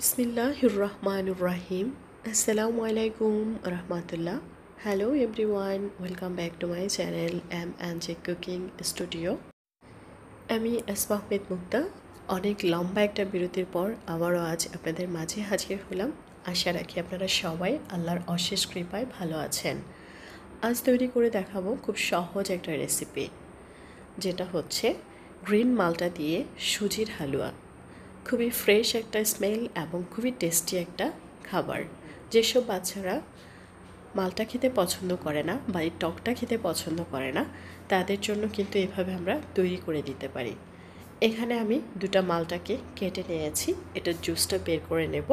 বিসমিল্লাহির রহমানুর রাহিম আসসালামু আলাইকুম রহমতুল্লাহ hello everyone welcome back to my channel M and J cooking studio আমি এসবা আহমেদ মুক্তা অনেক লম্বা একটা বিরতির পর আবারও আজ আপনাদের মাঝে হাজির হলাম আশা রাখি আপনারা সবাই আল্লাহর অশেষ কৃপায় ভালো আছেন আজ তৈরি করে দেখাবো খুব সহজ একটা রেসিপি যেটা হচ্ছে গ্রিন মালটা দিয়ে সুজির হালুয়া খুবই ফ্রেশ একটা স্মেল এবং খুবই টেস্টি একটা খাবার যেসব বাচ্চারা মালটা খেতে পছন্দ করে না বা এই টকটা খেতে পছন্দ করে না তাদের জন্য কিন্তু এভাবে আমরা তৈরি করে দিতে পারি এখানে আমি দুটা মালটাকে কেটে নিয়েছি এটা জুসটা বের করে নেব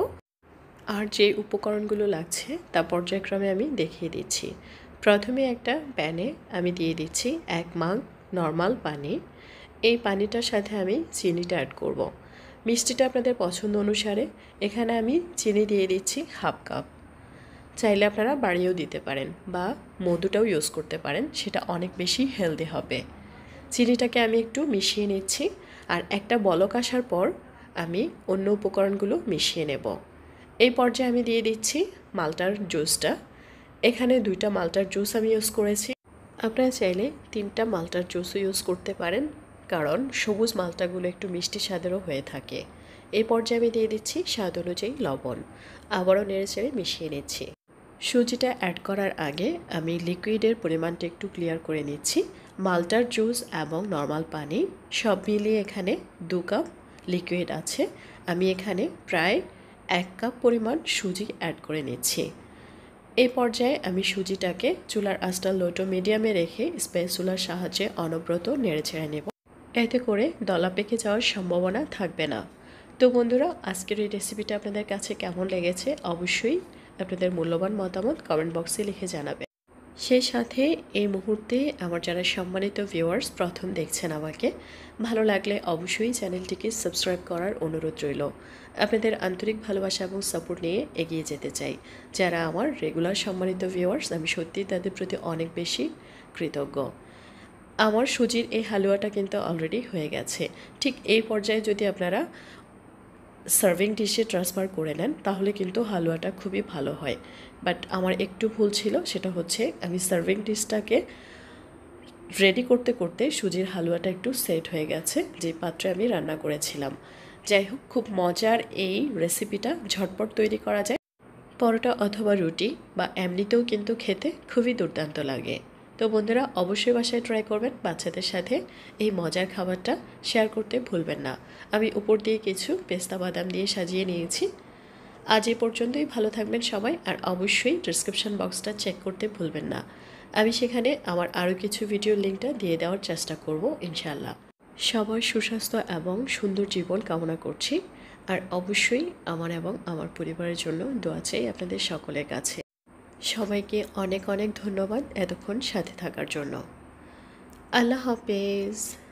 আর যে উপকরণগুলো লাগছে তা পর্যায়ক্রমে আমি দেখিয়ে দিচ্ছি প্রথমে একটা প্যানে আমি দিয়ে দিচ্ছি এক মাং নর্মাল পানি এই পানিটার সাথে আমি চিনিটা অ্যাড করবো মিষ্টিটা আপনাদের পছন্দ অনুসারে এখানে আমি চিনি দিয়ে দিচ্ছি হাফ কাপ চাইলে আপনারা বাড়িয়েও দিতে পারেন বা মধুটাও ইউজ করতে পারেন সেটা অনেক বেশি হেলদি হবে চিনিটাকে আমি একটু মিশিয়ে নিচ্ছি আর একটা বলক আসার পর আমি অন্য উপকরণগুলো মিশিয়ে নেব এই পর্যায়ে আমি দিয়ে দিচ্ছি মালটার জুসটা এখানে দুইটা মালটার জুস আমি ইউজ করেছি আপনারা চাইলে তিনটা মালটার জুসও ইউজ করতে পারেন কারণ সবুজ মালটাগুলো একটু মিষ্টি স্বাদেরও হয়ে থাকে এ পর্যায়ে আমি দিয়ে দিচ্ছি স্বাদ অনুযায়ী লবণ আবারও নেড়ে চেড়ে মিশিয়ে নিচ্ছি সুজিটা অ্যাড করার আগে আমি লিকুইডের পরিমাণটা একটু ক্লিয়ার করে নিচ্ছি মালটার জুস এবং নর্মাল পানি সব মিলিয়ে এখানে দু কাপ লিকুইড আছে আমি এখানে প্রায় এক কাপ পরিমাণ সুজি অ্যাড করে নিচ্ছি এ পর্যায়ে আমি সুজিটাকে চুলার আস্তা লোটো মিডিয়ামে রেখে স্পেসুলার সাহায্যে অনব্রত নেড়ে ছেড়ে নেব এতে করে দলা পেকে যাওয়ার সম্ভাবনা থাকবে না তো বন্ধুরা আজকের এই রেসিপিটা আপনাদের কাছে কেমন লেগেছে অবশ্যই আপনাদের মূল্যবান মতামত কমেন্ট বক্সে লিখে জানাবে সেই সাথে এই মুহূর্তে আমার যারা সম্মানিত ভিউয়ার্স প্রথম দেখছেন আমাকে ভালো লাগলে অবশ্যই চ্যানেলটিকে সাবস্ক্রাইব করার অনুরোধ রইল আপনাদের আন্তরিক ভালোবাসা এবং সাপোর্ট নিয়ে এগিয়ে যেতে চাই যারা আমার রেগুলার সম্মানিত ভিউয়ার্স আমি সত্যিই তাদের প্রতি অনেক বেশি কৃতজ্ঞ আমার সুজির এই হালুয়াটা কিন্তু অলরেডি হয়ে গেছে ঠিক এই পর্যায়ে যদি আপনারা সার্ভিং ডিশে ট্রান্সফার করে নেন তাহলে কিন্তু হালুয়াটা খুবই ভালো হয় বাট আমার একটু ভুল ছিল সেটা হচ্ছে আমি সার্ভিং ডিশটাকে রেডি করতে করতে সুজির হালুয়াটা একটু সেট হয়ে গেছে যে পাত্রে আমি রান্না করেছিলাম যাই হোক খুব মজার এই রেসিপিটা ঝটপট তৈরি করা যায় পরোটা অথবা রুটি বা এমনিতেও কিন্তু খেতে খুবই দুর্দান্ত লাগে তো বন্ধুরা অবশ্যই বাসায় ট্রাই করবেন বাচ্চাদের সাথে এই মজার খাবারটা শেয়ার করতে ভুলবেন না আমি উপর দিয়ে কিছু পেস্তা বাদাম দিয়ে সাজিয়ে নিয়েছি আজ এ পর্যন্তই ভালো থাকবেন সবাই আর অবশ্যই ডিসক্রিপশান বক্সটা চেক করতে ভুলবেন না আমি সেখানে আমার আরও কিছু ভিডিওর লিঙ্কটা দিয়ে দেওয়ার চেষ্টা করব ইনশাল্লাহ সবার সুস্বাস্থ্য এবং সুন্দর জীবন কামনা করছি আর অবশ্যই আমার এবং আমার পরিবারের জন্য দোয়া চাই আপনাদের সকলের কাছে সবাইকে অনেক অনেক ধন্যবাদ এতক্ষণ সাথে থাকার জন্য আল্লাহ হাফেজ